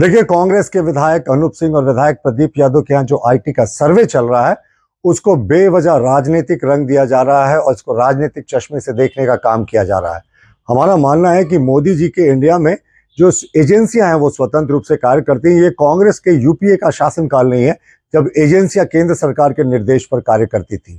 देखिए कांग्रेस के विधायक अनूप सिंह और विधायक प्रदीप यादव के यहाँ जो आईटी का सर्वे चल रहा है उसको बेवजह राजनीतिक रंग दिया जा रहा है और इसको राजनीतिक चश्मे से देखने का काम किया जा रहा है हमारा मानना है कि मोदी जी के इंडिया में जो एजेंसियां हैं वो स्वतंत्र रूप से कार्य करती हैं ये कांग्रेस के यूपीए का शासनकाल नहीं है जब एजेंसियां केंद्र सरकार के निर्देश पर कार्य करती थी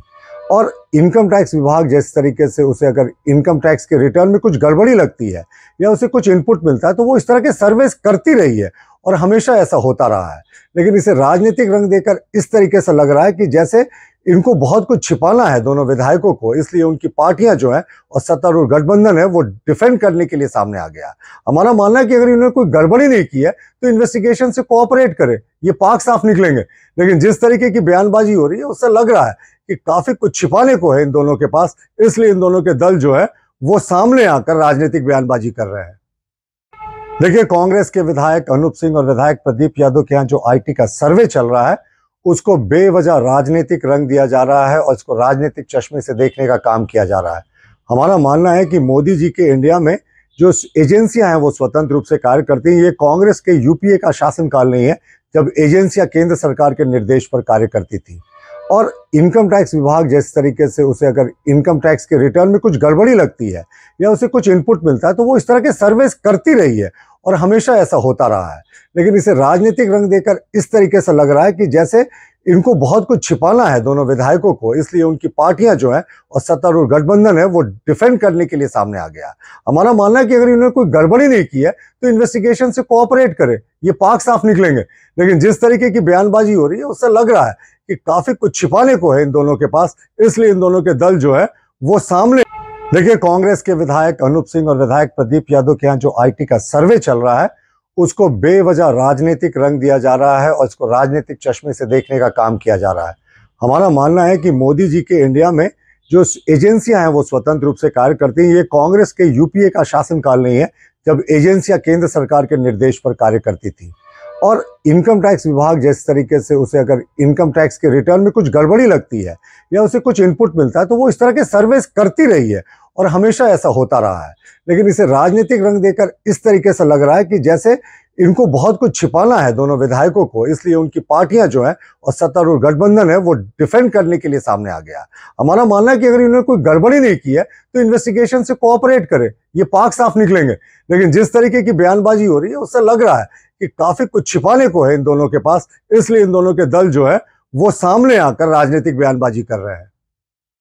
और इनकम टैक्स विभाग जैसे तरीके से उसे अगर इनकम टैक्स के रिटर्न में कुछ गड़बड़ी लगती है या उसे कुछ इनपुट मिलता है तो वो इस तरह के सर्वेस करती रही है और हमेशा ऐसा होता रहा है लेकिन इसे राजनीतिक रंग देकर इस तरीके से लग रहा है कि जैसे इनको बहुत कुछ छिपाना है दोनों विधायकों को इसलिए उनकी पार्टियां जो है और सत्तारूढ़ गठबंधन है वो डिफेंड करने के लिए सामने आ गया हमारा मानना है कि अगर इन्होंने कोई गड़बड़ी नहीं की है तो इन्वेस्टिगेशन से कोऑपरेट करें ये पाक साफ निकलेंगे लेकिन जिस तरीके की बयानबाजी हो रही है उससे लग रहा है कि काफी कुछ छिपाने को है इन दोनों के पास इसलिए इन दोनों के दल जो है वो सामने आकर राजनीतिक बयानबाजी कर रहे हैं देखिए कांग्रेस के विधायक अनूप सिंह और विधायक प्रदीप यादव के यहाँ जो आईटी का सर्वे चल रहा है उसको बेवजह राजनीतिक रंग दिया जा रहा है और इसको राजनीतिक चश्मे से देखने का काम किया जा रहा है हमारा मानना है कि मोदी जी के इंडिया में जो एजेंसियां हैं वो स्वतंत्र रूप से कार्य करती हैं ये कांग्रेस के यूपीए का शासनकाल नहीं है जब एजेंसियां केंद्र सरकार के निर्देश पर कार्य करती थी और इनकम टैक्स विभाग जैसे तरीके से उसे अगर इनकम टैक्स के रिटर्न में कुछ गड़बड़ी लगती है या उसे कुछ इनपुट मिलता है तो वो इस तरह के सर्वेस करती रही है और हमेशा ऐसा होता रहा है लेकिन इसे राजनीतिक रंग देकर इस तरीके से लग रहा है कि जैसे इनको बहुत कुछ छिपाना है दोनों विधायकों को इसलिए उनकी पार्टियां जो हैं और सत्तारूढ़ गठबंधन है वो डिफेंड करने के लिए सामने आ गया हमारा मानना है कि अगर इन्होंने कोई गड़बड़ी नहीं की है तो इन्वेस्टिगेशन से कोऑपरेट करें ये पाक साफ निकलेंगे लेकिन जिस तरीके की बयानबाजी हो रही है उससे लग रहा है कि काफी कुछ छिपाने को है इन दोनों के पास इसलिए इन दोनों के दल जो है वो सामने देखिए कांग्रेस के विधायक अनूप सिंह और विधायक प्रदीप यादव के यहाँ जो आईटी का सर्वे चल रहा है उसको बेवजह राजनीतिक रंग दिया जा रहा है और इसको राजनीतिक चश्मे से देखने का काम किया जा रहा है हमारा मानना है कि मोदी जी के इंडिया में जो एजेंसियां हैं वो स्वतंत्र रूप से कार्य करती हैं ये कांग्रेस के यूपीए का शासनकाल नहीं है जब एजेंसियां केंद्र सरकार के निर्देश पर कार्य करती थी और इनकम टैक्स विभाग जिस तरीके से उसे अगर इनकम टैक्स के रिटर्न में कुछ गड़बड़ी लगती है या उसे कुछ इनपुट मिलता है तो वो इस तरह के सर्वेस करती रही है और हमेशा ऐसा होता रहा है लेकिन इसे राजनीतिक रंग देकर इस तरीके से लग रहा है कि जैसे इनको बहुत कुछ छिपाना है दोनों विधायकों को इसलिए उनकी पार्टियां जो हैं और सत्तारूढ़ गठबंधन है वो डिफेंड करने के लिए सामने आ गया हमारा मानना है कि अगर इन्होंने कोई गड़बड़ी नहीं की है तो इन्वेस्टिगेशन से कोऑपरेट करें ये पाक साफ निकलेंगे लेकिन जिस तरीके की बयानबाजी हो रही है उससे लग रहा है कि काफी कुछ छिपाने को है इन दोनों के पास इसलिए इन दोनों के दल जो है वो सामने आकर राजनीतिक बयानबाजी कर रहे हैं